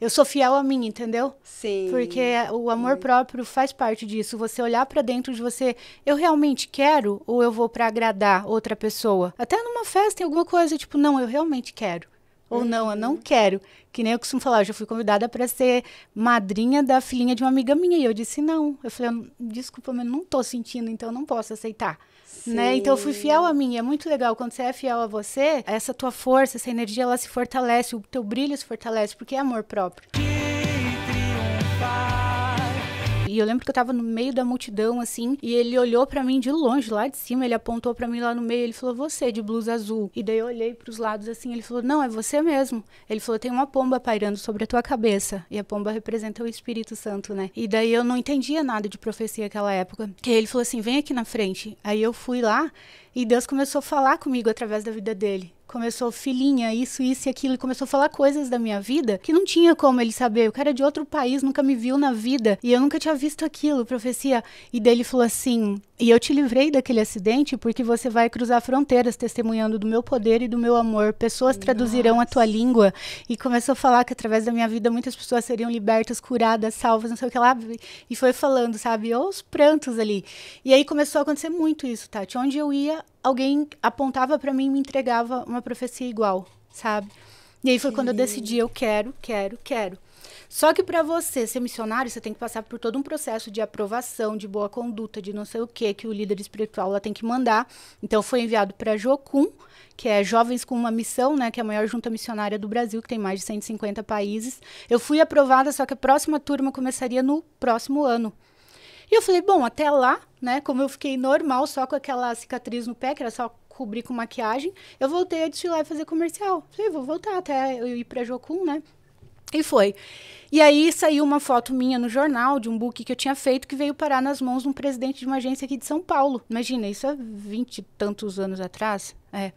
eu sou fiel a mim, entendeu? Sim. Porque o amor Sim. próprio faz parte disso. Você olhar para dentro de você, eu realmente quero ou eu vou para agradar outra pessoa? Até numa festa, em alguma coisa, tipo, não, eu realmente quero. Ou uhum. não, eu não uhum. quero. Que nem eu costumo falar, eu já fui convidada para ser madrinha da filhinha de uma amiga minha. E eu disse não. Eu falei, desculpa, mas não tô sentindo, então eu não posso aceitar. Né? Então eu fui fiel a mim. É muito legal quando você é fiel a você, essa tua força, essa energia, ela se fortalece, o teu brilho se fortalece, porque é amor próprio. E eu lembro que eu tava no meio da multidão, assim, e ele olhou para mim de longe, lá de cima, ele apontou para mim lá no meio, ele falou, você, é de blusa azul. E daí eu olhei para os lados, assim, ele falou, não, é você mesmo. Ele falou, tem uma pomba pairando sobre a tua cabeça. E a pomba representa o Espírito Santo, né? E daí eu não entendia nada de profecia naquela época. E ele falou assim, vem aqui na frente. Aí eu fui lá e Deus começou a falar comigo através da vida dele começou, filhinha, isso, isso e aquilo, e começou a falar coisas da minha vida que não tinha como ele saber. O cara é de outro país, nunca me viu na vida, e eu nunca tinha visto aquilo, profecia. E daí ele falou assim: e eu te livrei daquele acidente porque você vai cruzar fronteiras testemunhando do meu poder e do meu amor. Pessoas Nossa. traduzirão a tua língua. E começou a falar que através da minha vida muitas pessoas seriam libertas, curadas, salvas, não sei o que lá. E foi falando, sabe? os prantos ali. E aí começou a acontecer muito isso, Tati. Onde eu ia, alguém apontava para mim e me entregava uma profecia igual, sabe? E aí foi quando eu decidi, eu quero, quero, quero. Só que para você ser missionário, você tem que passar por todo um processo de aprovação, de boa conduta, de não sei o que que o líder espiritual lá tem que mandar. Então foi enviado para Jocum, que é Jovens com uma Missão, né, que é a maior junta missionária do Brasil, que tem mais de 150 países. Eu fui aprovada, só que a próxima turma começaria no próximo ano. E eu falei, bom, até lá, né, como eu fiquei normal, só com aquela cicatriz no pé, que era só cobrir com maquiagem, eu voltei a desfilar e fazer comercial. Falei, vou voltar até eu ir pra Jocum, né? E foi. E aí saiu uma foto minha no jornal de um book que eu tinha feito que veio parar nas mãos de um presidente de uma agência aqui de São Paulo. Imagina, isso há vinte e tantos anos atrás. É.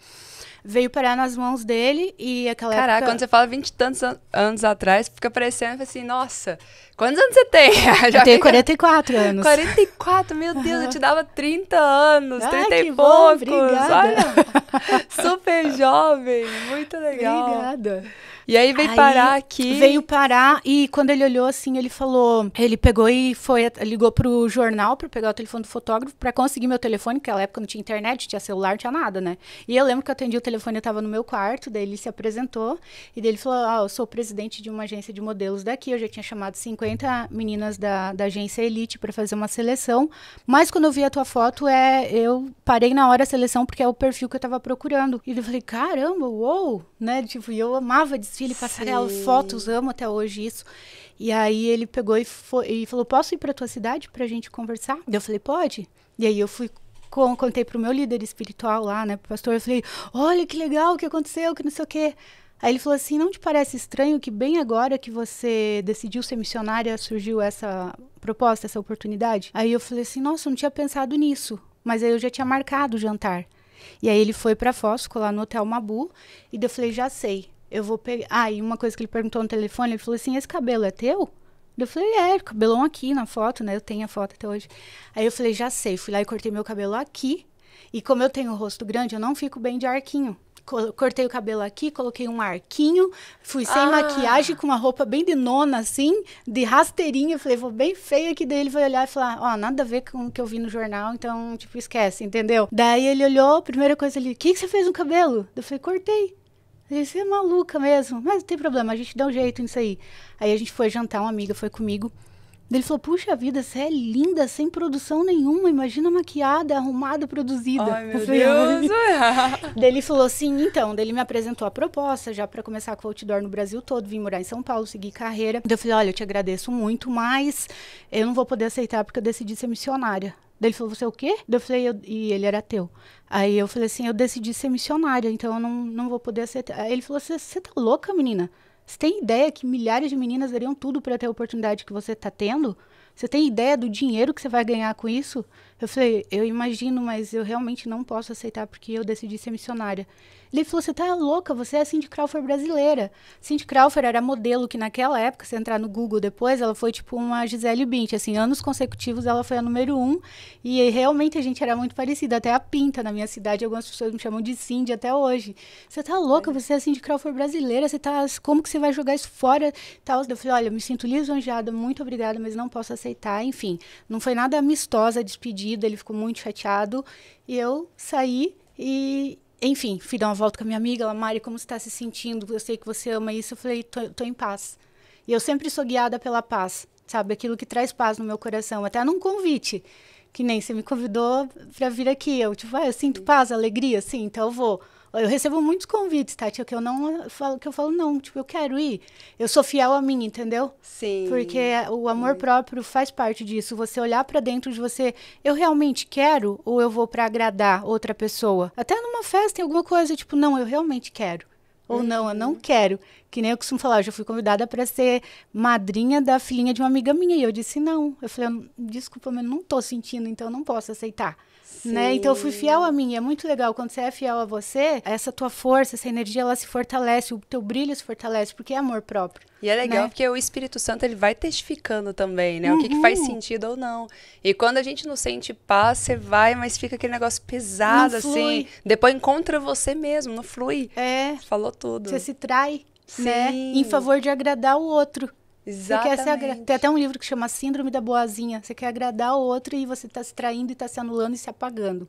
Veio parar nas mãos dele e aquela Caraca, época... quando você fala vinte e tantos an anos atrás, fica parecendo assim, nossa, quantos anos você tem? Já eu tenho fica... 44 anos. 44, meu Deus, uhum. eu te dava 30 anos, Ai, ah, 30 e poucos. Bom, olha, super jovem, muito legal. Obrigada. E aí veio aí, parar aqui. Veio parar e e quando ele olhou assim, ele falou, ele pegou e foi ligou pro jornal para pegar o telefone do fotógrafo para conseguir meu telefone, que naquela época não tinha internet, tinha celular, não tinha nada, né? E eu lembro que eu atendi o telefone, eu tava no meu quarto, daí ele se apresentou e daí ele falou: "Ah, eu sou o presidente de uma agência de modelos daqui, eu já tinha chamado 50 meninas da, da agência Elite para fazer uma seleção, mas quando eu vi a tua foto, é eu parei na hora a seleção porque é o perfil que eu tava procurando". E eu falei: "Caramba, uou", né? Tipo, eu amava desfile, passarela, Sim. fotos, amo até hoje isso. E aí ele pegou e, foi, e falou: Posso ir para tua cidade para a gente conversar? Eu falei: Pode. E aí eu fui contei o meu líder espiritual lá, né, pro pastor, eu falei: "Olha que legal o que aconteceu, que não sei o quê". Aí ele falou assim: "Não te parece estranho que bem agora que você decidiu ser missionária surgiu essa proposta, essa oportunidade?". Aí eu falei assim: "Nossa, não tinha pensado nisso". Mas aí eu já tinha marcado o jantar. E aí ele foi para Foz, ficou lá no Hotel Mabu, e eu falei: "Já sei eu vou pegar. Ah, e uma coisa que ele perguntou no telefone, ele falou assim: esse cabelo é teu? Eu falei, é, cabelão aqui na foto, né? Eu tenho a foto até hoje. Aí eu falei, já sei, fui lá e cortei meu cabelo aqui. E como eu tenho o rosto grande, eu não fico bem de arquinho. Cortei o cabelo aqui, coloquei um arquinho, fui sem ah. maquiagem, com uma roupa bem de nona, assim, de rasteirinha. Eu falei, vou bem feia aqui. Daí ele vai olhar e falar, ó, oh, nada a ver com o que eu vi no jornal, então, tipo, esquece, entendeu? Daí ele olhou, primeira coisa, ali: o que, que você fez no cabelo? Eu falei, cortei. Você é maluca mesmo, mas não tem problema, a gente dá um jeito nisso aí. Aí a gente foi jantar, uma amiga foi comigo. Ele falou, puxa vida, você é linda, sem produção nenhuma. Imagina maquiada, arrumada, produzida. Ai, meu falei, ah. Deus! Daí ele falou assim, então. Daí ele me apresentou a proposta, já para começar com o outdoor no Brasil todo. Vim morar em São Paulo, seguir carreira. Daí eu falei, olha, eu te agradeço muito, mas eu não vou poder aceitar porque eu decidi ser missionária. Daí ele falou, você é o quê? Daí eu falei, eu... e ele era ateu. Aí eu falei assim, eu decidi ser missionária, então eu não, não vou poder aceitar. Aí ele falou, você tá louca, menina? Você tem ideia que milhares de meninas dariam tudo para ter a oportunidade que você tá tendo? Você tem ideia do dinheiro que você vai ganhar com isso? Eu falei, eu imagino, mas eu realmente não posso aceitar porque eu decidi ser missionária. Ele falou, você tá louca, você é a Cindy Crawford brasileira. Cindy Crawford era modelo que naquela época, se entrar no Google depois, ela foi tipo uma Gisele Bint, assim, anos consecutivos ela foi a número um. E realmente a gente era muito parecida, até a pinta na minha cidade, algumas pessoas me chamam de Cindy até hoje. Você tá louca, é. você é a Cindy Crawford brasileira, você tá, como que você vai jogar isso fora? Tal. Eu falei, olha, me sinto lisonjeada, muito obrigada, mas não posso aceitar aceitar, enfim. Não foi nada amistosa a despedida, ele ficou muito chateado. E eu saí e, enfim, fui dar uma volta com a minha amiga, ela, Mari, como você está se sentindo? Eu sei que você ama isso. Eu falei, tô, tô em paz. E eu sempre sou guiada pela paz, sabe? Aquilo que traz paz no meu coração, até num convite. Que nem você me convidou para vir aqui. Eu, tipo, ah, eu sinto paz, alegria, sim, então eu vou. Eu recebo muitos convites, Tati, tá, que eu não falo, que eu falo, não, tipo, eu quero ir. Eu sou fiel a mim, entendeu? Sim. Porque o amor Sim. próprio faz parte disso. Você olhar para dentro de você, eu realmente quero ou eu vou para agradar outra pessoa? Até numa festa, em alguma coisa, tipo, não, eu realmente quero ou uhum. não, eu não uhum. quero. Que nem eu costumo falar, eu já fui convidada para ser madrinha da filhinha de uma amiga minha. E eu disse não. Eu falei, desculpa, mas não tô sentindo, então eu não posso aceitar né? Então eu fui fiel a mim. É muito legal quando você é fiel a você, essa tua força, essa energia, ela se fortalece, o teu brilho se fortalece, porque é amor próprio. E é legal né? porque o Espírito Santo ele vai testificando também, né? Uhum. O que, que, faz uhum. sentido ou não. E quando a gente não sente paz, você vai, mas fica aquele negócio pesado, assim. Depois encontra você mesmo, não flui. É. Falou tudo. Você se trai, Sim. né? Em favor de agradar o outro. Exatamente. Agra... Tem até um livro que chama Síndrome da Boazinha. Você quer agradar o outro e você está se traindo e está se anulando e se apagando.